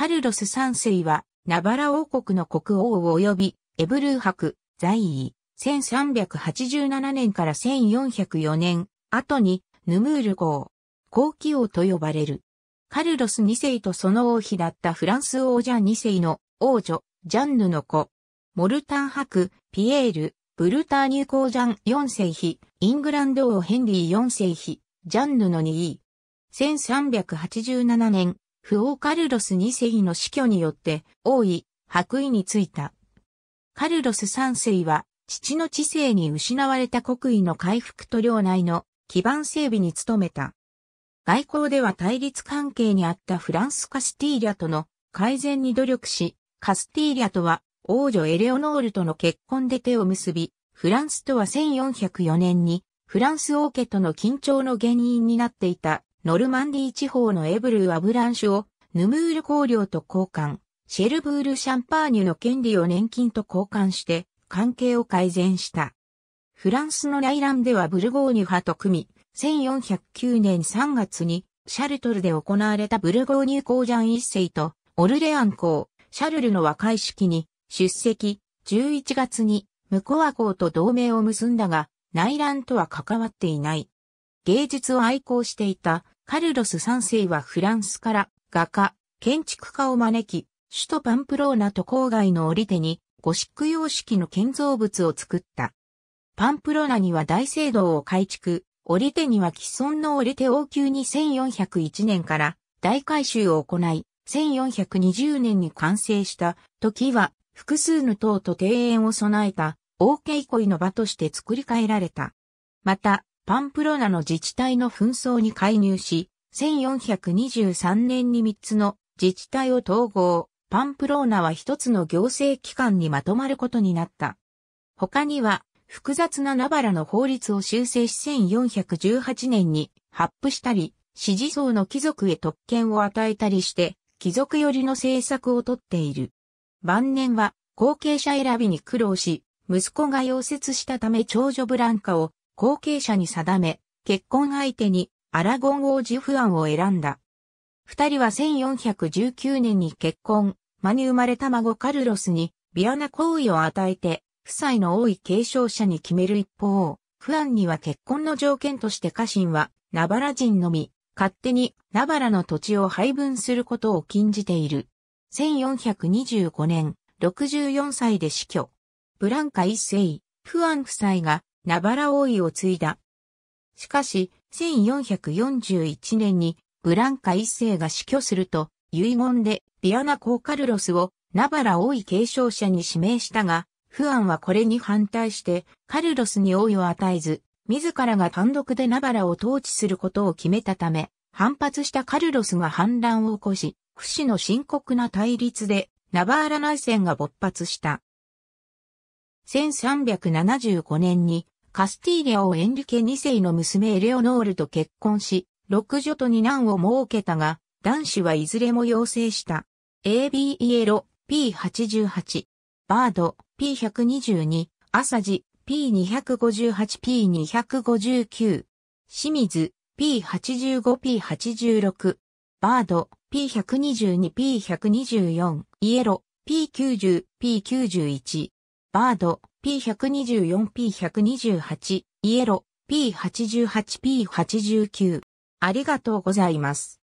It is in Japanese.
カルロス三世は、ナバラ王国の国王及び、エブルー博、在位、1387年から1404年、後に、ヌムール公、後期王と呼ばれる。カルロス2世とその王妃だったフランス王ゃ2世の王女、ジャンヌの子、モルタン博、ピエール、ブルターニュ公ジャン4世妃、イングランド王ヘンリー4世妃、ジャンヌの2位。1387年、不王カルロス2世の死去によって王位、白衣についた。カルロス3世は父の知性に失われた国威の回復と領内の基盤整備に努めた。外交では対立関係にあったフランス・カスティーリャとの改善に努力し、カスティーリャとは王女エレオノールとの結婚で手を結び、フランスとは1404年にフランス王家との緊張の原因になっていたノルマンディ地方のエブルー・アブランシュをヌムール公領と交換、シェルブール・シャンパーニュの権利を年金と交換して関係を改善した。フランスの内乱ではブルゴーニュ派と組み、1409年3月にシャルトルで行われたブルゴーニュ公ジャン一世とオルレアン公、シャルルの和解式に出席、11月にムコア公と同盟を結んだが、内乱とは関わっていない。芸術を愛好していたカルロス三世はフランスから画家、建築家を招き、首都パンプローナと郊外の折手にゴシック様式の建造物を作った。パンプローナには大聖堂を改築、折手には既存の折手王宮に1401年から大改修を行い、1420年に完成した時は複数の塔と庭園を備えた王家憩いの場として作り変えられた。また、パンプロナの自治体の紛争に介入し、1423年に3つの自治体を統合、パンプローナは一つの行政機関にまとまることになった。他には、複雑なナバラの法律を修正し1418年に発布したり、支持層の貴族へ特権を与えたりして、貴族寄りの政策をとっている。晩年は後継者選びに苦労し、息子が溶接したため長女ブランカを後継者に定め、結婚相手にアラゴン王子フアンを選んだ。二人は1419年に結婚、間に生まれた孫カルロスにビアナ行為を与えて、夫妻の多い継承者に決める一方、フアンには結婚の条件として家臣はナバラ人のみ、勝手にナバラの土地を配分することを禁じている。1425年、64歳で死去。ブランカ一世、フアン夫妻がナバラ王位を継いだ。しかし、1441年にブランカ一世が死去すると、遺言でディアナ・コーカルロスをナバラ王位継承者に指名したが、フアンはこれに反対してカルロスに王位を与えず、自らが単独でナバラを統治することを決めたため、反発したカルロスが反乱を起こし、不死の深刻な対立でナバーラ内戦が勃発した。1375年にカスティーリアをエンリケ2世の娘エレオノールと結婚し、6女と2男を設けたが、男子はいずれも養成した。AB イエロ、P88、バード、P122、アサジ、P258、P259、清水、P85、P86、バード、P122、P124、イエロ、P90、P91、バード、P124P128、イエロ、P88P89。ありがとうございます。